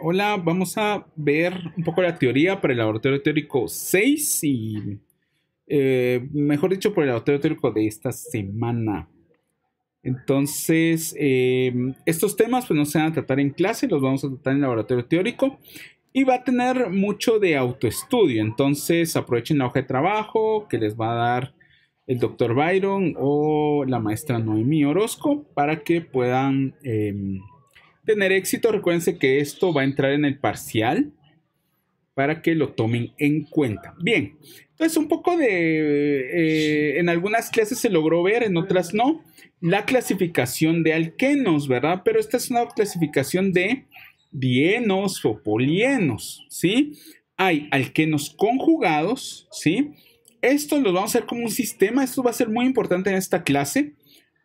Hola, vamos a ver un poco la teoría para el laboratorio teórico 6 y, eh, mejor dicho, por el laboratorio teórico de esta semana. Entonces, eh, estos temas pues, no se van a tratar en clase, los vamos a tratar en el laboratorio teórico y va a tener mucho de autoestudio. Entonces, aprovechen la hoja de trabajo que les va a dar el doctor Byron o la maestra Noemí Orozco para que puedan... Eh, tener éxito, recuérdense que esto va a entrar en el parcial para que lo tomen en cuenta. Bien, entonces un poco de... Eh, en algunas clases se logró ver, en otras no, la clasificación de alquenos, ¿verdad? Pero esta es una clasificación de dienos o polienos, ¿sí? Hay alquenos conjugados, ¿sí? Esto lo vamos a hacer como un sistema, esto va a ser muy importante en esta clase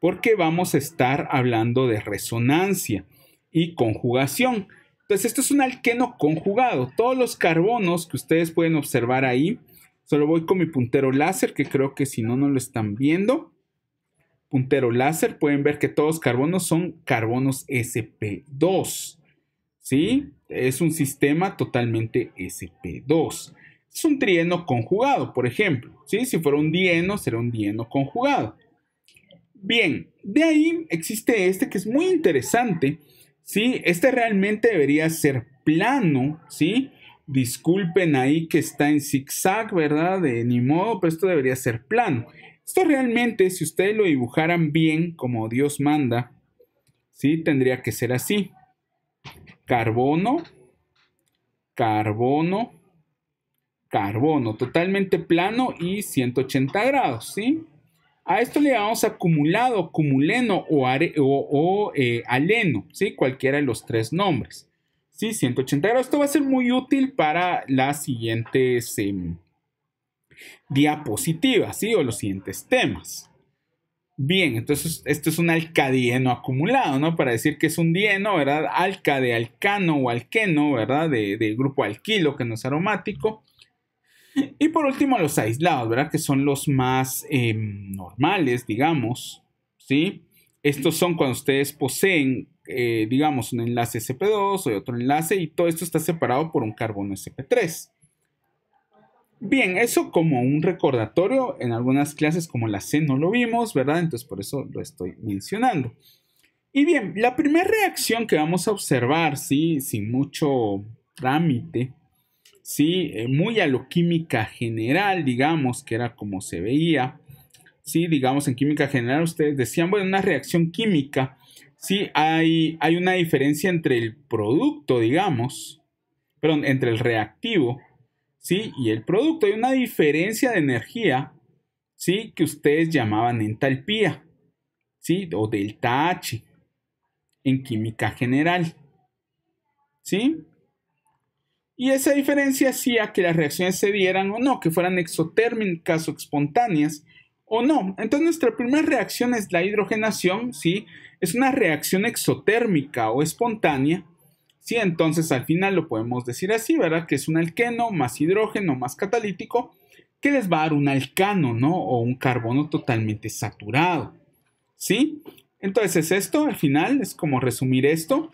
porque vamos a estar hablando de resonancia y conjugación. Entonces, esto es un alqueno conjugado. Todos los carbonos que ustedes pueden observar ahí, solo voy con mi puntero láser, que creo que si no, no lo están viendo. Puntero láser, pueden ver que todos los carbonos son carbonos SP2. ¿Sí? Es un sistema totalmente SP2. Es un trieno conjugado, por ejemplo. ¿sí? Si fuera un dieno, sería un dieno conjugado. Bien, de ahí existe este que es muy interesante ¿sí? Este realmente debería ser plano, ¿sí? Disculpen ahí que está en zigzag, ¿verdad? De ni modo, pero esto debería ser plano. Esto realmente, si ustedes lo dibujaran bien, como Dios manda, ¿sí? Tendría que ser así. Carbono, carbono, carbono, totalmente plano y 180 grados, ¿sí? A esto le llamamos acumulado, cumuleno o, o, eh, aleno, ¿sí? cualquiera de los tres nombres. ¿sí? 180 grados. Esto va a ser muy útil para las siguientes em, diapositivas ¿sí? o los siguientes temas. Bien, entonces esto es un alcadieno acumulado, ¿no? Para decir que es un dieno, ¿verdad? Alca de alcano o alqueno, ¿verdad? grupo alquilo, que no es aromático. Y por último, los aislados, ¿verdad? Que son los más em, normales, digamos, ¿sí? Estos son cuando ustedes poseen, eh, digamos, un enlace SP2 o otro enlace y todo esto está separado por un carbono SP3. Bien, eso como un recordatorio, en algunas clases como la C no lo vimos, ¿verdad? Entonces por eso lo estoy mencionando. Y bien, la primera reacción que vamos a observar, ¿sí? sin mucho trámite, ¿sí? Eh, muy a lo química general, digamos, que era como se veía, ¿sí? Digamos, en química general ustedes decían, bueno, una reacción química, ¿sí? Hay, hay una diferencia entre el producto, digamos, perdón, entre el reactivo, ¿sí? Y el producto, hay una diferencia de energía, ¿sí? Que ustedes llamaban entalpía, ¿sí? O delta H en química general, ¿sí? Y esa diferencia hacía que las reacciones se dieran o no, que fueran exotérmicas o espontáneas o no. Entonces nuestra primera reacción es la hidrogenación, ¿sí? Es una reacción exotérmica o espontánea, ¿sí? Entonces al final lo podemos decir así, ¿verdad? Que es un alqueno más hidrógeno más catalítico que les va a dar un alcano, ¿no? O un carbono totalmente saturado, ¿sí? Entonces esto al final es como resumir esto.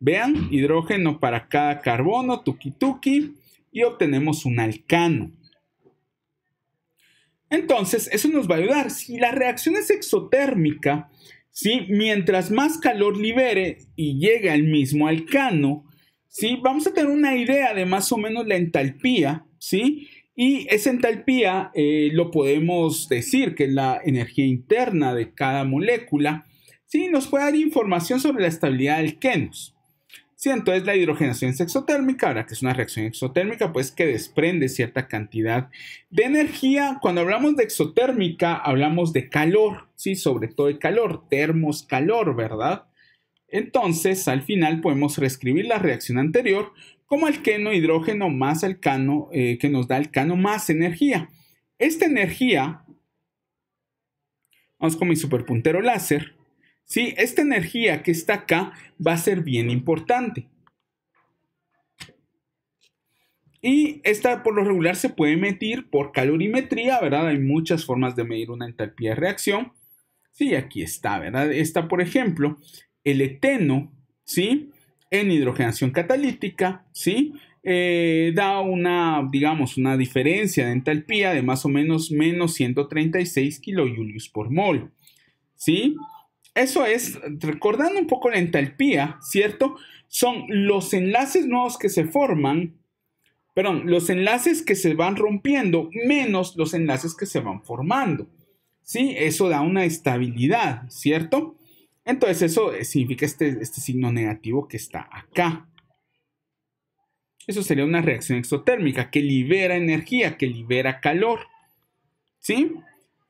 Vean, hidrógeno para cada carbono, tuki tuki, y obtenemos un alcano. Entonces, eso nos va a ayudar. Si la reacción es exotérmica, mientras más calor libere y llegue al mismo alcano, vamos a tener una idea de más o menos la entalpía, ¿sí? y esa entalpía eh, lo podemos decir que es la energía interna de cada molécula, ¿sí? nos puede dar información sobre la estabilidad de alquenos. Sí, entonces la hidrogenación es exotérmica, ahora que es una reacción exotérmica, pues que desprende cierta cantidad de energía. Cuando hablamos de exotérmica, hablamos de calor, sí, sobre todo de calor, termos calor, ¿verdad? Entonces, al final podemos reescribir la reacción anterior como alqueno hidrógeno más alcano, eh, que nos da alcano más energía. Esta energía, vamos con mi superpuntero láser, ¿sí? Esta energía que está acá va a ser bien importante. Y esta por lo regular se puede medir por calorimetría, ¿verdad? Hay muchas formas de medir una entalpía de reacción. Sí, aquí está, ¿verdad? Está, por ejemplo, el eteno, ¿sí? En hidrogenación catalítica, ¿sí? Eh, da una, digamos, una diferencia de entalpía de más o menos menos 136 kilojulios por mol, ¿sí? eso es, recordando un poco la entalpía, ¿cierto? Son los enlaces nuevos que se forman, perdón, los enlaces que se van rompiendo menos los enlaces que se van formando. ¿Sí? Eso da una estabilidad, ¿cierto? Entonces eso significa este, este signo negativo que está acá. Eso sería una reacción exotérmica que libera energía, que libera calor. ¿Sí?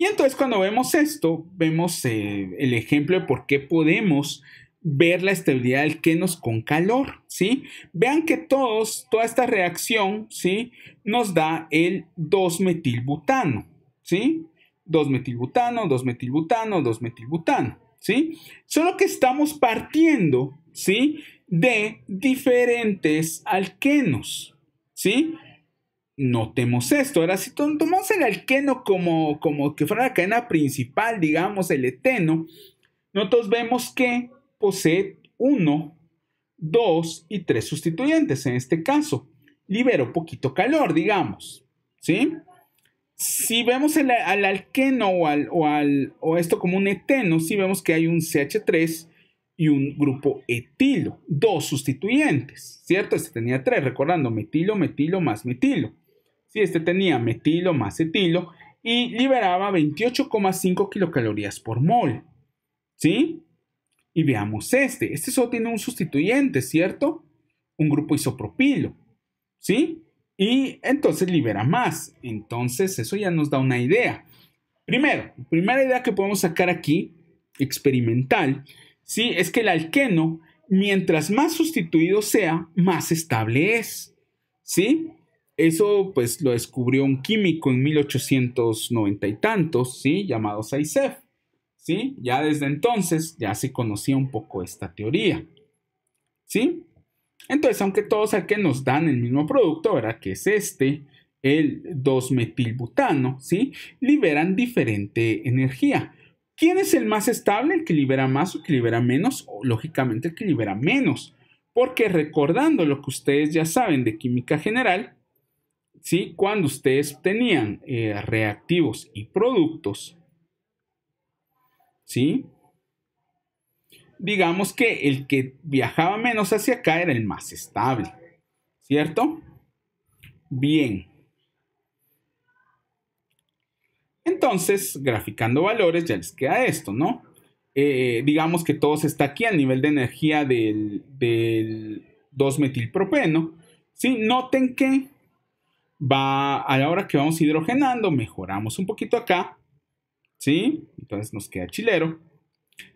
Y entonces cuando vemos esto, vemos eh, el ejemplo de por qué podemos ver la estabilidad del alquenos con calor, ¿sí? Vean que todos, toda esta reacción, ¿sí? Nos da el 2-metilbutano, ¿sí? 2-metilbutano, 2-metilbutano, 2-metilbutano, ¿sí? Solo que estamos partiendo, ¿sí? De diferentes alquenos, ¿sí? notemos esto. Ahora, si tomamos el alqueno como, como que fuera la cadena principal, digamos, el eteno, nosotros vemos que posee uno, dos y tres sustituyentes. En este caso, libero poquito calor, digamos. ¿Sí? Si vemos al alqueno o, al, o, al, o esto como un eteno, si sí vemos que hay un CH3 y un grupo etilo, dos sustituyentes, ¿cierto? Este tenía tres, recordando metilo, metilo más metilo si este tenía metilo más etilo y liberaba 28,5 kilocalorías por mol. ¿Sí? Y veamos este. Este solo tiene un sustituyente, ¿cierto? Un grupo isopropilo. ¿Sí? Y entonces libera más. Entonces eso ya nos da una idea. Primero, primera idea que podemos sacar aquí, experimental, ¿sí? es que el alqueno, mientras más sustituido sea, más estable es. ¿Sí? Eso pues lo descubrió un químico en 1890 y tantos, ¿sí? Llamado Saisef, ¿sí? Ya desde entonces ya se conocía un poco esta teoría, ¿sí? Entonces, aunque todos aquí nos dan el mismo producto, ¿verdad? Que es este, el 2-metilbutano, ¿sí? Liberan diferente energía. ¿Quién es el más estable? ¿El que libera más o el que libera menos? lógicamente el que libera menos. Porque recordando lo que ustedes ya saben de química general, ¿sí? Cuando ustedes tenían eh, reactivos y productos, ¿sí? Digamos que el que viajaba menos hacia acá era el más estable, ¿cierto? Bien. Entonces, graficando valores, ya les queda esto, ¿no? Eh, digamos que todo está aquí al nivel de energía del, del 2-metilpropeno. ¿sí? Noten que va a la hora que vamos hidrogenando, mejoramos un poquito acá, ¿sí? Entonces nos queda chilero.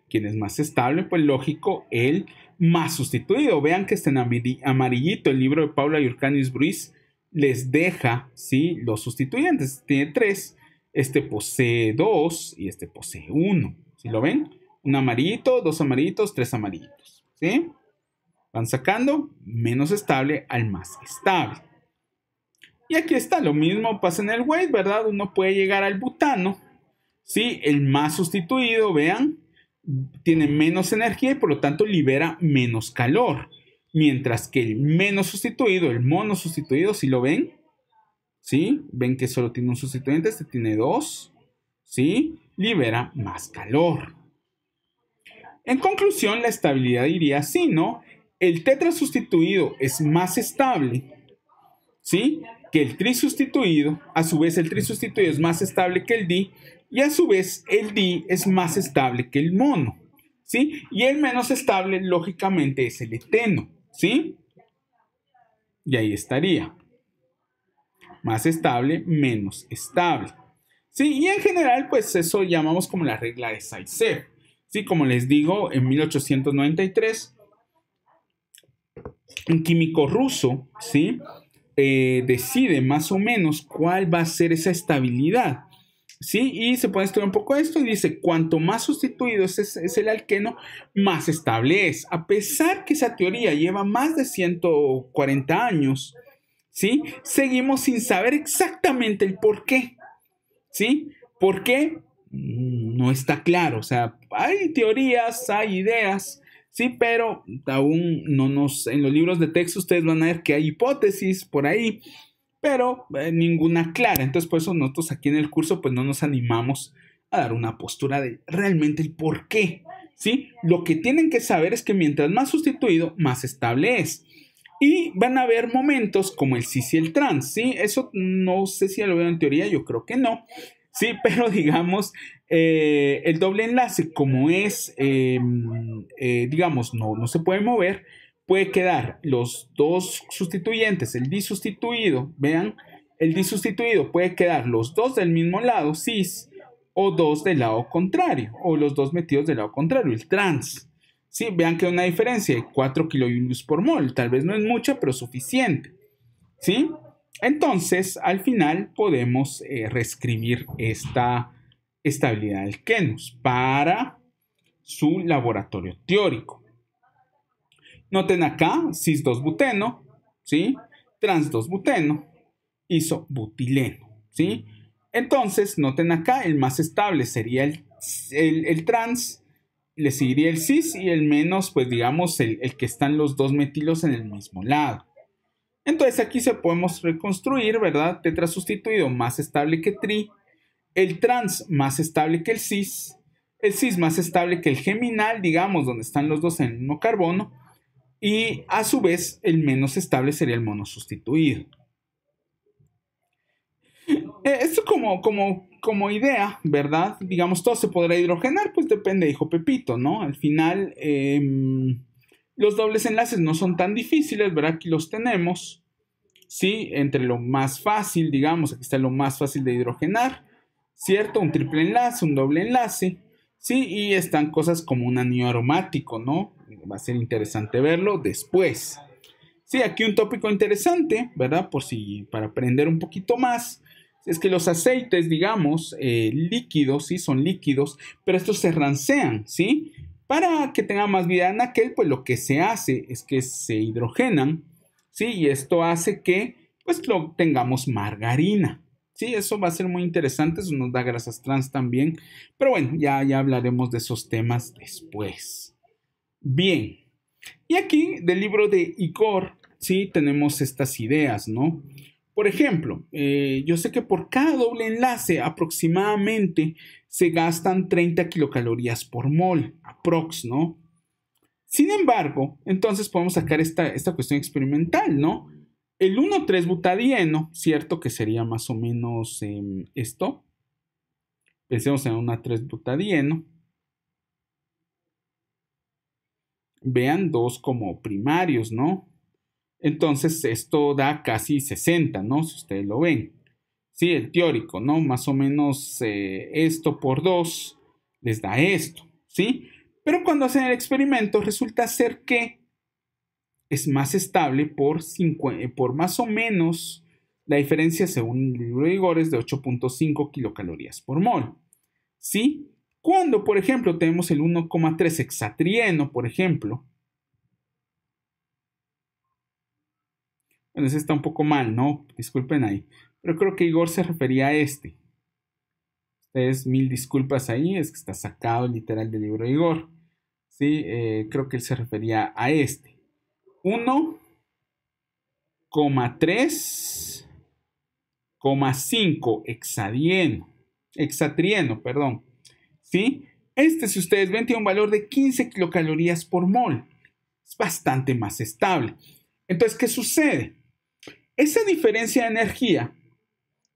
Quien es más estable, pues lógico, el más sustituido. Vean que está en amarillito el libro de Paula Yurcanis Bruis les deja, ¿sí? Los sustituyentes. Tiene tres. Este posee dos y este posee uno. si lo ven? Un amarillito, dos amarillitos, tres amarillitos. ¿Sí? Van sacando menos estable al más estable. Y aquí está, lo mismo pasa en el weight, ¿verdad? Uno puede llegar al butano, ¿sí? El más sustituido, vean, tiene menos energía y por lo tanto libera menos calor. Mientras que el menos sustituido, el mono sustituido, si lo ven, ¿sí? Ven que solo tiene un sustituyente, este tiene dos, ¿sí? Libera más calor. En conclusión, la estabilidad diría así, ¿no? El tetra sustituido es más estable, ¿sí? que el tri sustituido, a su vez el tri sustituido es más estable que el di, y a su vez el di es más estable que el mono, ¿sí? Y el menos estable, lógicamente, es el eteno, ¿sí? Y ahí estaría. Más estable, menos estable. ¿Sí? Y en general, pues eso llamamos como la regla de Saytzeff, Sí, como les digo, en 1893, un químico ruso, ¿sí? Eh, decide más o menos cuál va a ser esa estabilidad. ¿Sí? Y se puede estudiar un poco esto y dice, cuanto más sustituido es, es, el alqueno, más estable es. A pesar que esa teoría lleva más de 140 años, ¿sí? Seguimos sin saber exactamente el por qué, ¿sí? ¿Por qué? Mm, no está claro, o sea, hay teorías, hay ideas, Sí, pero aún no nos. En los libros de texto ustedes van a ver que hay hipótesis por ahí, pero eh, ninguna clara. Entonces, por eso nosotros aquí en el curso, pues no nos animamos a dar una postura de realmente el por qué. ¿Sí? Lo que tienen que saber es que mientras más sustituido, más estable es. Y van a haber momentos como el cis y el trans, ¿sí? Eso no sé si lo veo en teoría, yo creo que no. Sí, pero digamos, eh, el doble enlace, como es, em, eh, digamos, no, no se puede mover, puede quedar los dos sustituyentes, el disustituido, vean, el disustituido puede quedar los dos del mismo lado, cis, o dos del lado contrario, o los dos metidos del lado contrario, el trans. Sí, vean que hay una diferencia de 4 kJ por mol, tal vez no es mucha, pero suficiente. ¿Sí? Entonces, al final podemos eh, reescribir esta estabilidad del Kenus para su laboratorio teórico. Noten acá cis-2-buteno, ¿sí? trans-2-buteno, isobutileno. ¿sí? Entonces, noten acá, el más estable sería el, el, trans, le seguiría el cis y el menos, pues digamos, el, el que están los dos metilos en el mismo lado. Entonces aquí se podemos reconstruir, ¿verdad? Tetra sustituido más estable que tri, el trans más estable que el cis, el cis más estable que el geminal, digamos, donde están los dos en un carbono, y a su vez el menos estable sería el monosustituido. Eh, esto como, como, como idea, ¿verdad? Digamos, todo se podrá hidrogenar, pues depende, dijo Pepito, ¿no? Al final... Em, los dobles enlaces no son tan difíciles, ¿verdad? Aquí los tenemos. Sí, entre lo más fácil, digamos, aquí está lo más fácil de hidrogenar, ¿cierto? Un triple enlace, un doble enlace, ¿sí? Y están cosas como un anillo aromático, ¿no? Va a ser interesante verlo después. Sí, aquí un tópico interesante, ¿verdad? Por si, para aprender un poquito más, es que los aceites, digamos, eh, líquidos, ¿sí? Son líquidos, pero estos se rancean, ¿sí? Para que tenga más vida en aquel, pues lo que se hace es que se hidrogenan, ¿sí? Y esto hace que, pues, lo tengamos margarina. Sí, eso va a ser muy interesante, eso nos da grasas trans también, pero bueno, ya, ya hablaremos de esos temas después. Bien, y aquí del libro de Icor, sí, tenemos estas ideas, ¿no? Por ejemplo, eh, yo sé que por cada doble enlace aproximadamente se gastan 30 kilocalorías por mol, aprox, ¿no? Sin embargo, entonces podemos sacar esta, esta cuestión experimental, ¿no? El 1,3-butadieno, ¿cierto? Que sería más o menos em, esto. Pensemos en una 3-butadieno. Vean dos como primarios, ¿no? Entonces esto da casi 60, ¿no? Si ustedes lo ven. ¿sí? El teórico, ¿no? Más o menos eh, esto por 2 les da esto, ¿sí? Pero cuando hacen el experimento resulta ser que es más estable por, eh, por más o menos la diferencia según el libro de es de 8.5 kilocalorías por mol, ¿sí? Cuando, por ejemplo, tenemos el 1,3 hexatrieno, por ejemplo, Bueno, ese está un poco mal, ¿no? Disculpen ahí. Pero creo que Igor se refería a este. Ustedes mil disculpas ahí, es que está sacado literal del libro de Igor. Sí, eh, creo que él se refería a este. 1,3,5 hexadieno. Hexatrieno, perdón. ¿Sí? Este, si ustedes ven, tiene un valor de 15 kilocalorías por mol. Es bastante más estable. Entonces, ¿qué sucede? Esa diferencia de energía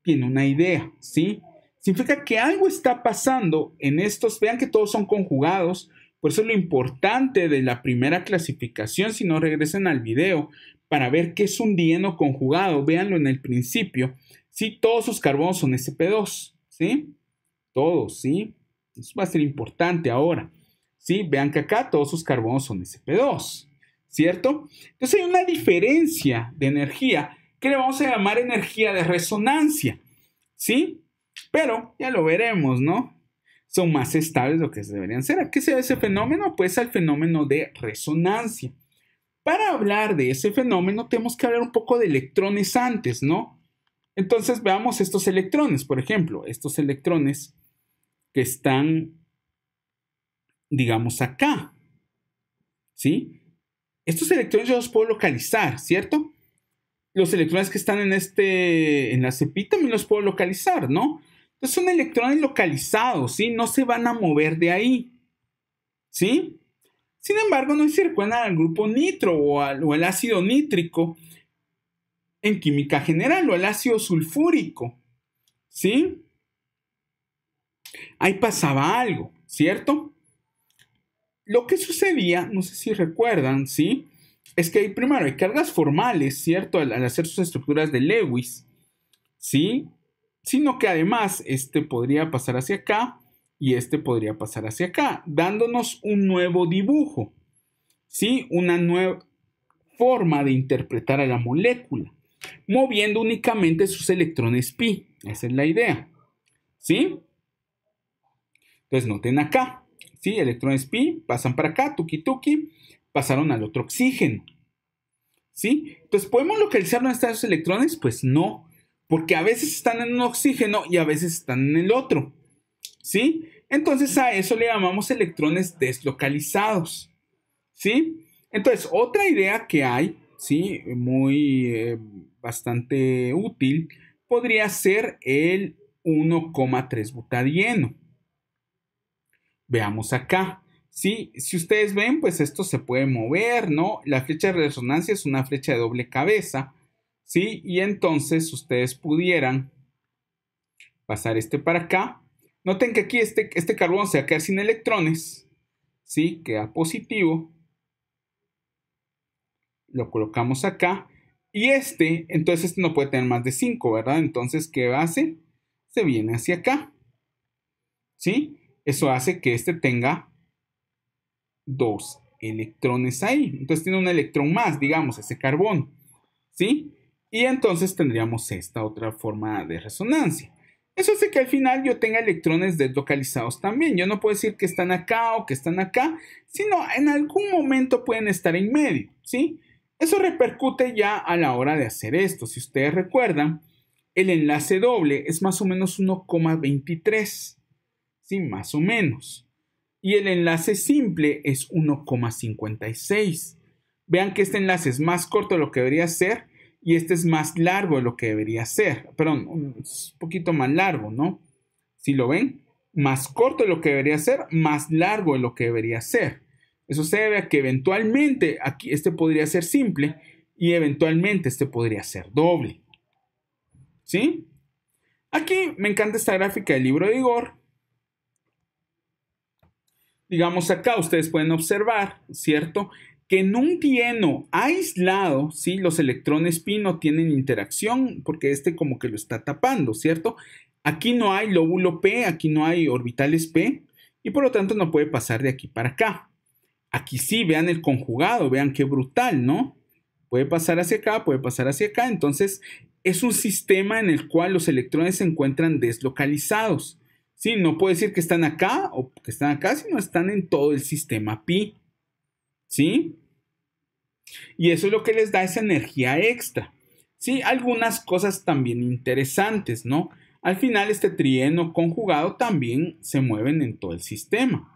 tiene una idea, ¿sí? Significa que algo está pasando en estos, vean que todos son conjugados, por eso es lo importante de la primera clasificación, si no regresen al video, para ver qué es un dieno conjugado, véanlo en el principio, ¿sí? Todos sus carbonos son sp2, ¿sí? Todos, ¿sí? Eso va a ser importante ahora, ¿sí? Vean que acá todos sus carbonos son sp2, ¿cierto? Entonces hay una diferencia de energía que le vamos a llamar energía de resonancia, ¿sí? Pero ya lo veremos, ¿no? Son más estables de lo que deberían ser. ¿A qué se ese fenómeno? Pues al fenómeno de resonancia. Para hablar de ese fenómeno tenemos que hablar un poco de electrones antes, ¿no? Entonces veamos estos electrones, por ejemplo, estos electrones que están, digamos, acá, ¿sí? Estos electrones yo los puedo localizar, ¿cierto? los electrones que están en este, en la cepita también los puedo localizar, ¿no? Entonces son electrones localizados, ¿sí? No se van a mover de ahí, ¿sí? Sin embargo, no se recuerdan al grupo nitro o, al, o el ácido nítrico en química general o al ácido sulfúrico, ¿sí? Ahí pasaba algo, ¿cierto? Lo que sucedía, no sé si recuerdan, ¿sí? es que primero hay cargas formales, ¿cierto? Al, hacer sus estructuras de Lewis, ¿sí? Sino que además este podría pasar hacia acá y este podría pasar hacia acá, dándonos un nuevo dibujo, ¿sí? Una nueva forma de interpretar a la molécula, moviendo únicamente sus electrones pi. Esa es la idea, ¿sí? Entonces noten acá, ¿sí? Electrones pi pasan para acá, tuki tuki pasaron al otro oxígeno. ¿Sí? Entonces, ¿podemos localizar dónde están electrones? Pues no, porque a veces están en un oxígeno y a veces están en el otro. ¿Sí? Entonces a eso le llamamos electrones deslocalizados. ¿Sí? Entonces, otra idea que hay, ¿sí? Muy eh, bastante útil, podría ser el 1,3 butadieno. Veamos acá. Sí, si ustedes ven, pues esto se puede mover, ¿no? La flecha de resonancia es una flecha de doble cabeza, ¿sí? Y entonces ustedes pudieran pasar este para acá. Noten que aquí este, este carbón se va a quedar sin electrones, ¿sí? Queda positivo. Lo colocamos acá. Y este, entonces este no puede tener más de 5, ¿verdad? Entonces, ¿qué hace? Se viene hacia acá, ¿sí? Eso hace que este tenga dos electrones ahí. Entonces tiene un electrón más, digamos, ese carbón, ¿Sí? Y entonces tendríamos esta otra forma de resonancia. Eso hace que al final yo tenga electrones deslocalizados también. Yo no puedo decir que están acá o que están acá, sino en algún momento pueden estar en medio, ¿sí? Eso repercute ya a la hora de hacer esto. Si ustedes recuerdan, el enlace doble es más o menos 1,23, ¿sí? Más o menos y el enlace simple es 1,56. Vean que este enlace es más corto de lo que debería ser y este es más largo de lo que debería ser. Perdón, un poquito más largo, ¿no? Si lo ven, más corto de lo que debería ser, más largo de lo que debería ser. Eso se debe a que eventualmente aquí este podría ser simple y eventualmente este podría ser doble. ¿Sí? Aquí me encanta esta gráfica del libro de Igor digamos acá, ustedes pueden observar, ¿cierto? Que en un dieno aislado, ¿sí? Los electrones pi no tienen interacción porque este como que lo está tapando, ¿cierto? Aquí no hay lóbulo p, aquí no hay orbitales p y por lo tanto no puede pasar de aquí para acá. Aquí sí, vean el conjugado, vean qué brutal, ¿no? Puede pasar hacia acá, puede pasar hacia acá, entonces es un sistema en el cual los electrones se encuentran deslocalizados. Sí, no puede decir que están acá o que están acá, sino están en todo el sistema pi. ¿Sí? Y eso es lo que les da esa energía extra. Sí, algunas cosas también interesantes, ¿no? Al final este trieno conjugado también se mueven en todo el sistema.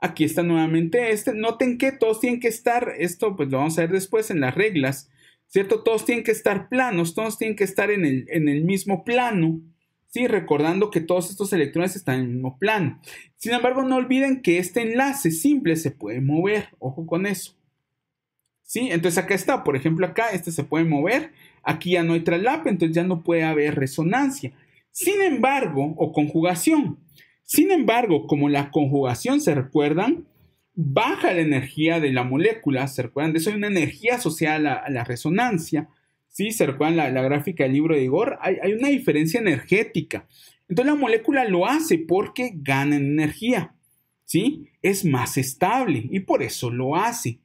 Aquí está nuevamente este. Noten que todos tienen que estar, esto pues lo vamos a ver después en las reglas, ¿cierto? Todos tienen que estar planos, todos tienen que estar en el, en el mismo plano, ¿sí? recordando que todos estos electrones están en el mismo plano. Sin embargo, no olviden que este enlace simple se puede mover, ojo con eso. ¿Sí? Entonces acá está, por ejemplo acá, este se puede mover, aquí ya no hay traslap, entonces ya no puede haber resonancia. Sin embargo, o conjugación. Sin embargo, como la conjugación se recuerdan, baja la energía de la molécula, se recuerdan, eso hay una energía asociada a la resonancia, ¿sí? se la, la gráfica del libro de Igor, hay, una diferencia energética. Entonces la molécula lo hace porque gana energía, ¿sí? Es más estable y por eso lo hace,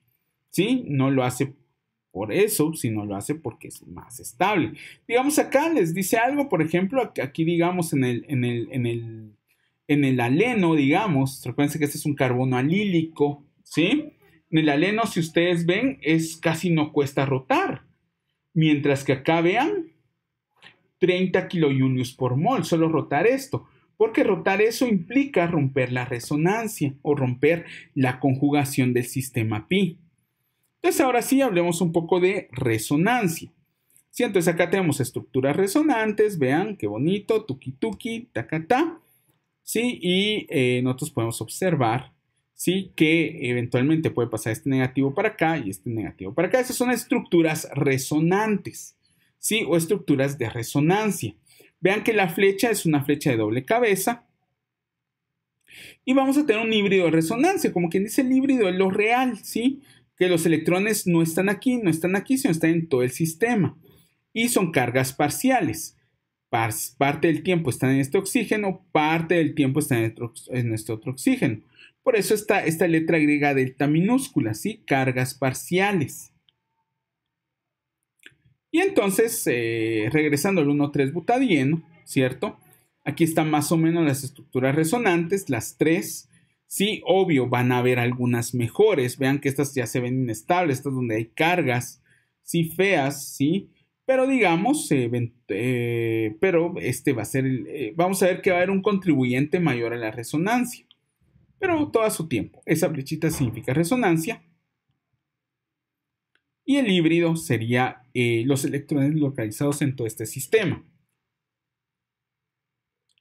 ¿sí? No lo hace por eso, sino lo hace porque es más estable. Digamos acá les dice algo, por ejemplo, aquí digamos en el, en el, aleno, digamos, recuerden que este es un carbono alílico, ¿sí? En el aleno, si ustedes ven, es casi no cuesta rotar, mientras que acá vean 30 kJ por mol, solo rotar esto, porque rotar eso implica romper la resonancia o romper la conjugación del sistema pi. Entonces ahora sí hablemos un poco de resonancia. entonces acá tenemos estructuras resonantes, vean qué bonito, tuki tuki, tacata. Sí, y eh, nosotros podemos observar ¿sí? Que eventualmente puede pasar este negativo para acá y este negativo para acá. Esas son estructuras resonantes, ¿sí? O estructuras de resonancia. Vean que la flecha es una flecha de doble cabeza. Y vamos a tener un híbrido de resonancia, como quien dice el híbrido es lo real, ¿sí? Que los electrones no están aquí, no están aquí, sino están en todo el sistema. Y son cargas parciales. parte del tiempo están en este oxígeno, parte del tiempo están en, en este otro oxígeno por eso está esta letra griega delta minúscula, ¿sí? Cargas parciales. Y entonces, eh, regresando al 1,3 butadieno, ¿cierto? Aquí están más o menos las estructuras resonantes, las tres. Sí, obvio, van a haber algunas mejores. Vean que estas ya se ven inestables, estas donde hay cargas, sí, feas, sí. Pero digamos, eh, eh, pero este va a ser, vamos a ver que va a haber un contribuyente mayor a la resonancia pero todo a su tiempo. Esa flechita significa resonancia. Y el híbrido sería eh, los electrones localizados en todo este sistema.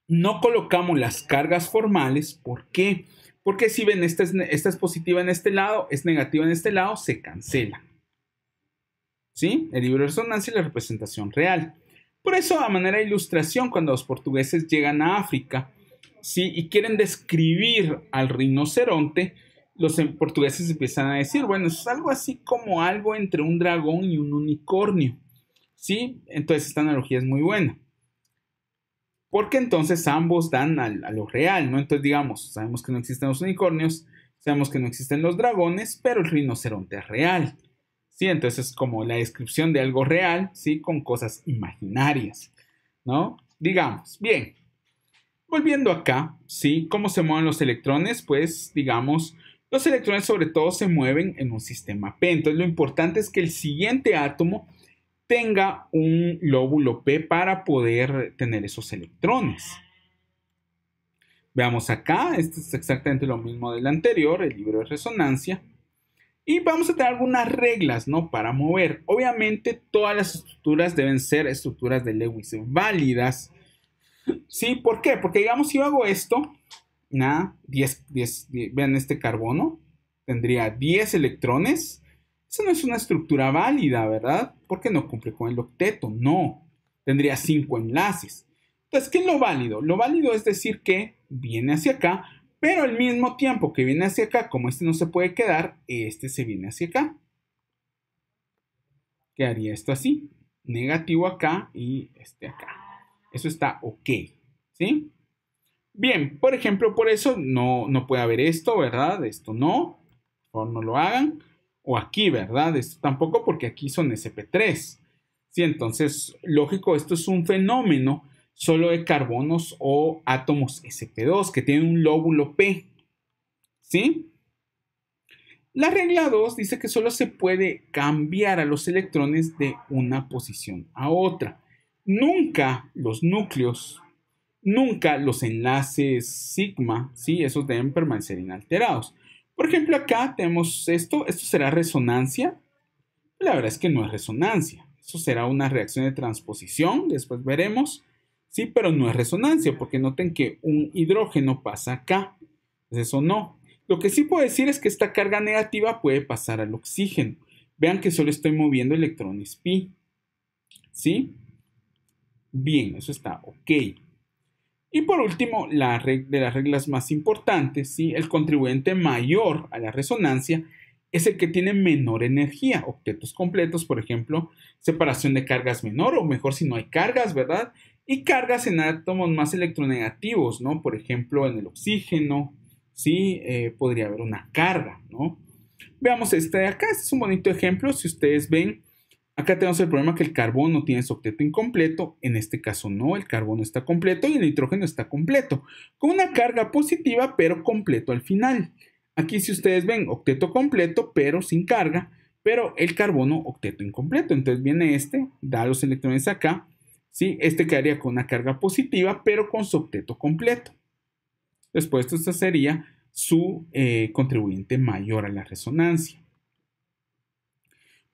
No colocamos las cargas formales. ¿Por qué? Porque si ven, esta es, positiva en este lado, es negativa en este lado, se cancela. ¿Sí? El híbrido de resonancia y la representación real. Por eso, a manera de ilustración, cuando los portugueses llegan a África, ¿sí? y quieren describir al rinoceronte, los em, portugueses empiezan a decir, bueno, es algo así como algo entre un dragón y un unicornio. ¿sí? Entonces esta analogía es muy buena. Porque entonces ambos dan a, lo real, ¿no? Entonces digamos, sabemos que no existen los unicornios, sabemos que no existen los dragones, pero el rinoceronte es real. ¿sí? Entonces es como la descripción de algo real, ¿sí? Con cosas imaginarias, ¿no? Digamos, bien, Volviendo acá, ¿sí? ¿Cómo se mueven los electrones? Pues digamos, los electrones sobre todo se mueven en un sistema P. Entonces lo importante es que el siguiente átomo tenga un lóbulo P para poder tener esos electrones. Veamos acá, esto es exactamente lo mismo del anterior, el libro de resonancia. Y vamos a tener algunas reglas, ¿no? Para mover. Obviamente todas las estructuras deben ser estructuras de Lewis válidas Sí, ¿por qué? Porque digamos, si yo hago esto, nada, 10, 10, vean este carbono, tendría 10 electrones. Esa no es una estructura válida, ¿verdad? Porque no cumple con el octeto, no. Tendría 5 enlaces. Entonces, ¿qué es lo válido? Lo válido es decir que viene hacia acá, pero al mismo tiempo que viene hacia acá, como este no se puede quedar, este se viene hacia acá. Quedaría esto así, negativo acá y este acá. Eso está ok. ¿Sí? Bien, por ejemplo, por eso no, puede haber esto, ¿verdad? Esto no. Por no lo hagan. O aquí, ¿verdad? Esto tampoco porque aquí son SP3. ¿Sí? Entonces, lógico, esto es un fenómeno solo de carbonos o átomos SP2 que tienen un lóbulo P. ¿Sí? La regla 2 dice que solo se puede cambiar a los electrones de una posición a otra. Nunca los núcleos, nunca los enlaces sigma, ¿sí? esos deben permanecer inalterados. Por ejemplo, acá tenemos esto, esto será resonancia. La verdad es que no es resonancia. Eso será una reacción de transposición, después veremos. Sí, pero no es resonancia, porque noten que un hidrógeno pasa acá. Pues eso no. Lo que sí puedo decir es que esta carga negativa puede pasar al oxígeno. Vean que solo estoy moviendo electrones pi. ¿Sí? bien, eso está ok. Y por último, la de las reglas más importantes, ¿sí? el contribuyente mayor a la resonancia es el que tiene menor energía, Objetos completos, por ejemplo, separación de cargas menor o mejor si no hay cargas, ¿verdad? Y cargas en átomos más electronegativos, ¿no? Por ejemplo, en el oxígeno, ¿sí? Eh, podría haber una carga, ¿no? Veamos este de acá, este es un bonito ejemplo, si ustedes ven, Acá tenemos el problema que el carbono tiene su octeto incompleto, en este caso no, el carbono está completo y el nitrógeno está completo, con una carga positiva pero completo al final. Aquí si ustedes ven octeto completo pero sin carga, pero el carbono octeto incompleto. Entonces viene este, da los electrones acá, ¿sí? este quedaría con una carga positiva pero con su octeto completo. Después esto sería su eh, contribuyente mayor a la resonancia.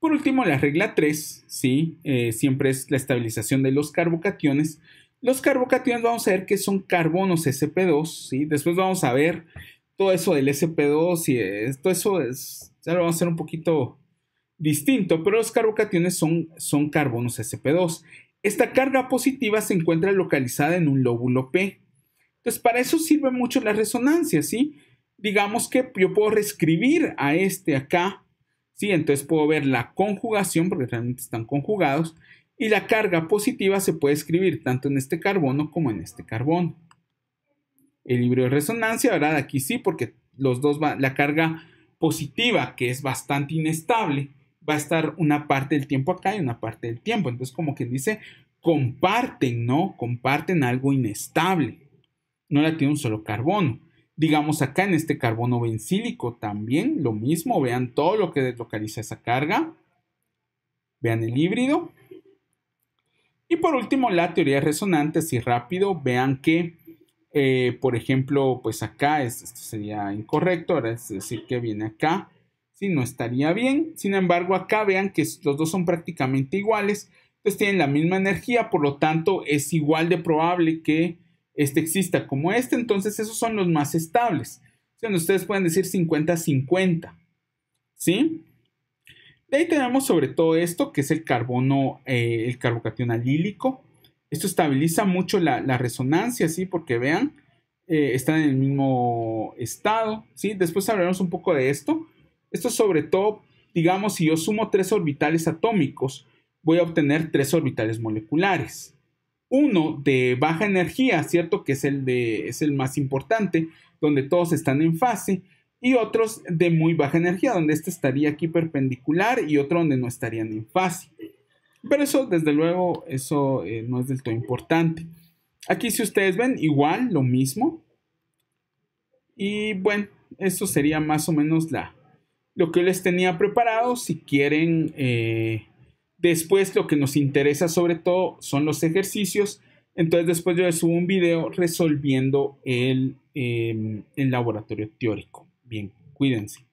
Por último, la regla 3, ¿sí? Eh, siempre es la estabilización de los carbocationes. Los carbocationes vamos a ver que son carbonos SP2, ¿sí? Después vamos a ver todo eso del SP2 y eh, todo eso es, ya lo vamos a hacer un poquito distinto, pero los carbocationes son, son carbonos SP2. Esta carga positiva se encuentra localizada en un lóbulo P. Entonces, para eso sirve mucho la resonancia, ¿sí? Digamos que yo puedo reescribir a este acá ¿sí? Entonces puedo ver la conjugación, porque realmente están conjugados, y la carga positiva se puede escribir tanto en este carbono como en este carbono. El libro de resonancia, ¿verdad? Aquí sí, porque los dos la carga positiva, que es bastante inestable, va a estar una parte del tiempo acá y una parte del tiempo. Entonces, como que dice, comparten, ¿no? Comparten algo inestable. No la tiene un solo carbono. Digamos acá en este carbono bencílico también lo mismo, vean todo lo que deslocaliza esa carga. Vean el híbrido. Y por último, la teoría resonante, así rápido, vean que, eh, por ejemplo, pues acá esto sería incorrecto, ahora es decir que viene acá, si no estaría bien. Sin embargo, acá vean que los dos son prácticamente iguales, pues tienen la misma energía, por lo tanto es igual de probable que este exista como este, entonces esos son los más estables. ustedes pueden decir 50-50. ¿Sí? De ahí tenemos sobre todo esto, que es el carbono, eh, el carbocatión alílico. Esto estabiliza mucho la, resonancia, ¿sí? Porque vean, eh, están en el mismo estado, ¿sí? Después hablaremos un poco de esto. Esto sobre todo, digamos, si yo sumo tres orbitales atómicos, voy a obtener tres orbitales moleculares. Uno de baja energía, ¿cierto? Que es el, de, es el más importante, donde todos están en fase. Y otros de muy baja energía, donde este estaría aquí perpendicular y otro donde no estarían en fase. Pero eso, desde luego, eso eh, no es del todo importante. Aquí, si ustedes ven, igual, lo mismo. Y bueno, eso sería más o menos la, lo que les tenía preparado. Si quieren, eh, Después lo que nos interesa sobre todo son los ejercicios. Entonces después yo les subo un video resolviendo el, em, el laboratorio teórico. Bien, cuídense.